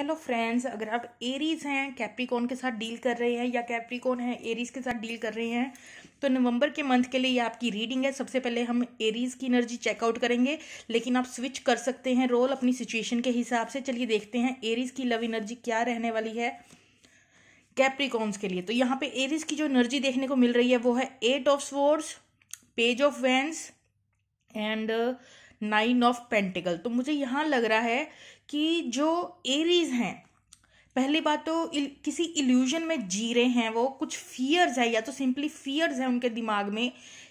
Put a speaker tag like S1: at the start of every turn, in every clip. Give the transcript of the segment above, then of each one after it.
S1: hello friends अगर आप Aries हैं कैप्रिकॉन के साथ डील कर रहे हैं या कैप्रिकॉन है एरीज के साथ डील कर रहे हैं तो नवंबर के मंथ के लिए ये आपकी रीडिंग है सबसे पहले हम एरीज की एनर्जी चेकआउट करेंगे लेकिन आप स्विच कर सकते हैं रोल अपनी सिचुएशन के हिसाब से चलिए देखते हैं एरीज की लव एनर्जी क्या रहने वाली है कैप्रिकॉन्स के लिए तो यहाँ पे एरीज की जो एनर्जी देखने को मिल रही है वो है eight of swords page of wands and uh, nine of pentacles तो मुझे यहाँ लग रहा है कि जो एरीज हैं पहली बात तो इल, किसी इल्यूजन में जी रहे हैं वो कुछ फियर्स है या तो सिंपली फियर्स हैं उनके दिमाग में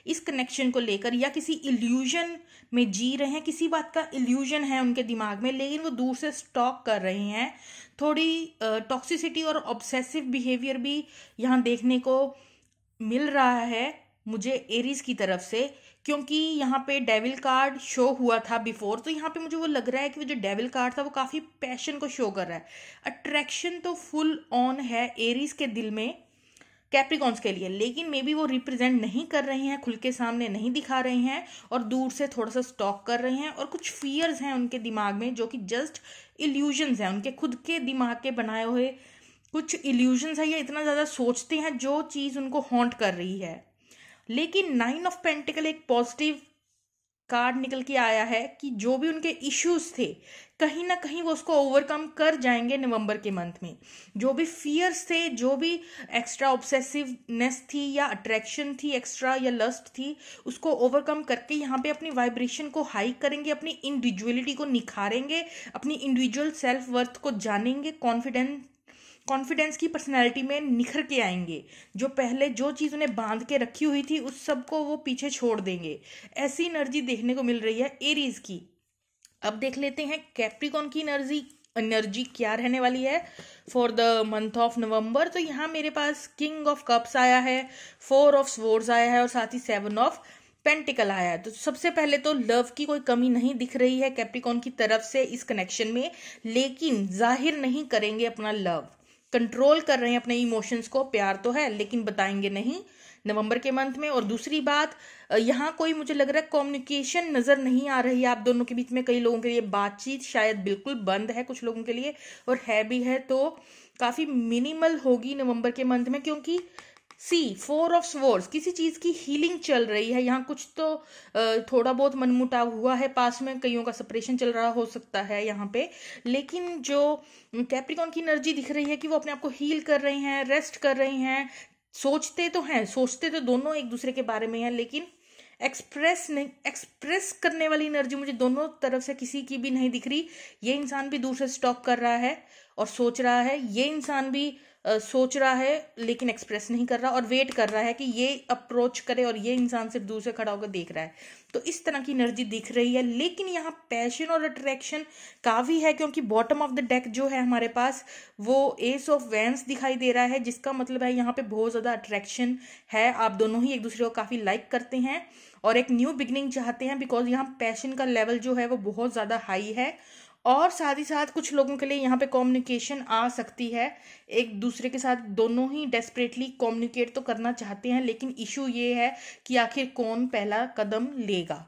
S1: इस कनेक्शन को लेकर या किसी इल्यूजन में जी रहे हैं किसी बात का इल्यूजन है उनके दिमाग में लेकिन वो दूर से स्टॉक कर रहे हैं थोड़ी टॉक्सिसिटी और ऑब्सेसिव बिहेवियर भी यहाँ देखने को मिल रहा है मुझे एरीज की तरफ से क्योंकि यहाँ पे डेविल कार्ड शो हुआ था बिफोर तो यहाँ पे मुझे वो लग रहा है कि वो जो डेविल कार्ड था वो काफ़ी पैशन को शो कर रहा है अट्रैक्शन तो फुल ऑन है एरीज के दिल में कैप्रिकॉन्स के लिए लेकिन मे बी वो रिप्रेजेंट नहीं कर रहे हैं खुल के सामने नहीं दिखा रहे हैं और दूर से थोड़ा सा स्टॉक कर रहे हैं और कुछ फियर्स हैं उनके दिमाग में जो कि जस्ट इल्यूजन्स हैं उनके खुद के दिमाग के बनाए हुए कुछ इल्यूजन्स हैं या इतना ज़्यादा सोचते हैं जो चीज़ उनको हॉन्ट कर रही है लेकिन नाइन ऑफ पेंटिकल एक पॉजिटिव कार्ड निकल के आया है कि जो भी उनके इश्यूज थे कहीं ना कहीं वो उसको ओवरकम कर जाएंगे नवंबर के मंथ में जो भी फियर्स थे जो भी एक्स्ट्रा ऑब्सेसिवनेस थी या अट्रैक्शन थी एक्स्ट्रा या लस्ट थी उसको ओवरकम करके यहाँ पे अपनी वाइब्रेशन को हाई करेंगे अपनी इंडिविजुअलिटी को निखारेंगे अपनी इंडिविजुअल सेल्फ वर्थ को जानेंगे कॉन्फिडेंस कॉन्फिडेंस की पर्सनैलिटी में निखर के आएंगे जो पहले जो चीज़ उन्हें बांध के रखी हुई थी उस सब को वो पीछे छोड़ देंगे ऐसी एनर्जी देखने को मिल रही है एरीज की अब देख लेते हैं कैप्रिकॉन की एनर्जी एनर्जी क्या रहने वाली है for the month of November तो यहाँ मेरे पास किंग ऑफ कप्स आया है फोर ऑफ स्वर्स आया है और साथ ही सेवन ऑफ पेंटिकल आया है तो सबसे पहले तो लव की कोई कमी नहीं दिख रही है कैप्रिकॉन की तरफ से इस कनेक्शन में लेकिन जाहिर नहीं करेंगे अपना लव कंट्रोल कर रहे हैं अपने इमोशंस को प्यार तो है लेकिन बताएंगे नहीं नवंबर के मंथ में और दूसरी बात यहाँ कोई मुझे लग रहा है कम्युनिकेशन नज़र नहीं आ रही आप दोनों के बीच में कई लोगों के लिए बातचीत शायद बिल्कुल बंद है कुछ लोगों के लिए और है भी है तो काफ़ी मिनिमल होगी नवंबर के मंथ में क्योंकि सी फोर ऑफ स्वर्स किसी चीज की हीलिंग चल रही है यहाँ कुछ तो थोड़ा बहुत मनमुटाव हुआ है पास में कईयों का सेपरेशन चल रहा हो सकता है यहाँ पे लेकिन जो कैप्रिकॉन की एनर्जी दिख रही है कि वो अपने आप को हील कर रहे हैं रेस्ट कर रहे हैं सोचते तो हैं सोचते तो दोनों एक दूसरे के बारे में हैं लेकिन एक्सप्रेस नहीं एक्सप्रेस करने वाली एनर्जी मुझे दोनों तरफ से किसी की भी नहीं दिख रही ये इंसान भी दूर से स्टॉप कर रहा है और सोच रहा है ये इंसान भी सोच रहा है लेकिन एक्सप्रेस नहीं कर रहा और वेट कर रहा है कि ये अप्रोच करे और ये इंसान सिर्फ दूर से खड़ा होकर देख रहा है तो इस तरह की एनर्जी दिख रही है लेकिन यहाँ पैशन और अट्रैक्शन काफ़ी है क्योंकि बॉटम ऑफ द डेक जो है हमारे पास वो एस ऑफ वैंस दिखाई दे रहा है जिसका मतलब है यहाँ पे बहुत ज़्यादा अट्रैक्शन है आप दोनों ही एक दूसरे को काफ़ी लाइक करते हैं और एक न्यू बिगनिंग चाहते हैं बिकॉज यहाँ पैशन का लेवल जो है वो बहुत ज़्यादा हाई है और साथ ही साथ कुछ लोगों के लिए यहाँ पे कम्युनिकेशन आ सकती है एक दूसरे के साथ दोनों ही डेस्परेटली कम्युनिकेट तो करना चाहते हैं लेकिन इशू ये है कि आखिर कौन पहला कदम लेगा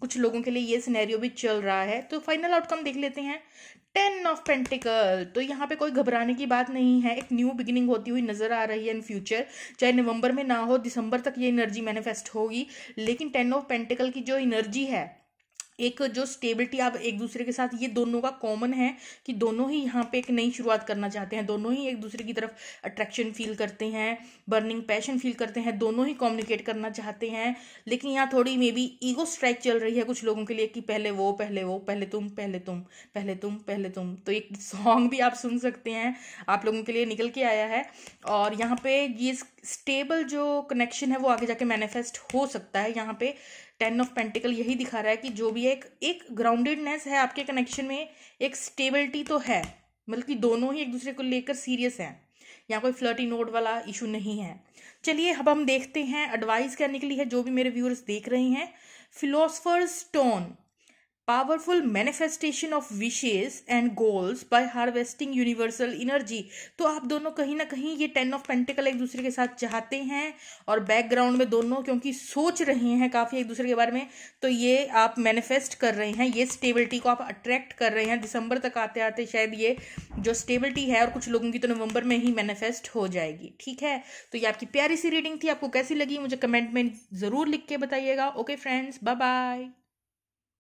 S1: कुछ लोगों के लिए ये सिनेरियो भी चल रहा है तो फाइनल आउटकम देख लेते हैं टेन ऑफ पेंटिकल तो यहाँ पे कोई घबराने की बात नहीं है एक न्यू बिगिनिंग होती हुई नज़र आ रही है इन फ्यूचर चाहे नवंबर में ना हो दिसंबर तक ये एनर्जी मैनिफेस्ट होगी लेकिन टेन ऑफ पेंटिकल की जो एनर्जी है एक जो स्टेबिलिटी आप एक दूसरे के साथ ये दोनों का कॉमन है कि दोनों ही यहाँ पे एक नई शुरुआत करना चाहते हैं दोनों ही एक दूसरे की तरफ अट्रैक्शन फील करते हैं बर्निंग पैशन फील करते हैं दोनों ही कम्युनिकेट करना चाहते हैं लेकिन यहाँ थोड़ी मे बी ईगो स्ट्राइक चल रही है कुछ लोगों के लिए कि पहले वो पहले वो पहले तुम पहले तुम पहले तुम पहले तुम तो एक सॉन्ग भी आप सुन सकते हैं आप लोगों के लिए निकल के आया है और यहाँ पे ये स्टेबल जो कनेक्शन है वो आगे जाके मैनिफेस्ट हो सकता है यहाँ पे टेन ऑफ पेंटिकल यही दिखा रहा है कि जो भी है एक एक ग्राउंडेडनेस है आपके कनेक्शन में एक स्टेबिलिटी तो है मतलब कि दोनों ही एक दूसरे को लेकर सीरियस हैं यहाँ कोई फ्लर्टी नोट वाला इशू नहीं है चलिए अब हम देखते हैं एडवाइस क्या निकली है जो भी मेरे व्यूअर्स देख रहे हैं philosopher stone powerful manifestation of wishes and goals by harvesting universal energy तो आप दोनों कहीं ना कहीं ये टेन ऑफ पेंटिकल एक दूसरे के साथ चाहते हैं और बैकग्राउंड में दोनों क्योंकि सोच रहे हैं काफ़ी एक दूसरे के बारे में तो ये आप मैनिफेस्ट कर रहे हैं ये स्टेबिलिटी को आप अट्रैक्ट कर रहे हैं दिसंबर तक आते आते शायद ये जो स्टेबिलिटी है और कुछ लोगों की तो नवंबर में ही मैनिफेस्ट हो जाएगी ठीक है तो ये आपकी प्यारी सी रीडिंग थी आपको कैसी लगी मुझे कमेंट में ज़रूर लिख के बताइएगा ओके फ्रेंड्स बाय बाय